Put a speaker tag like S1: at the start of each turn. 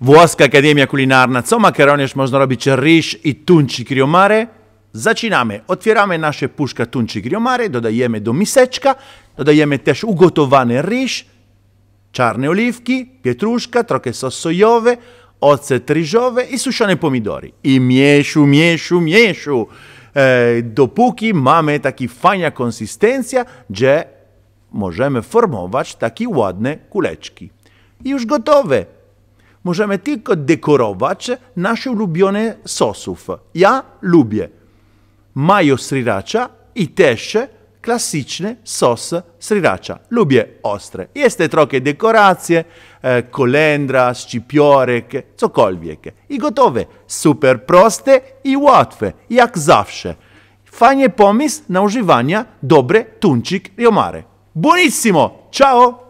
S1: Włoska Akademia Kulinarna. Co makaronież można robić? Ryż i tuńczyk riomare. Zaczynamy. Otwieramy nasze puszka tuńczyk riomare, dodajemy do miseczka, dodajemy też ugotowany ryż, czarne oliwki, pietruszka, trochę sos sojowy, ocet ryżowy i suszone pomidory. I mieszu, mieszu, mieszu, e, dopóki mamy taki fajna konsystencja, że możemy formować takie ładne kuleczki. I już gotowe Możemy tylko dekorować nasze ulubione sosów. Ja lubię mayo sriracha i też klasyczny sos sriracha. Lubię ostre. Jest trochę dekoracje, e, kolendra, szczypiorek, cokolwiek. I gotowe. Super proste i łatwe, jak zawsze. Fajnie pomysł na używanie dobre tuńczyk riomare. Buonissimo! Ciao!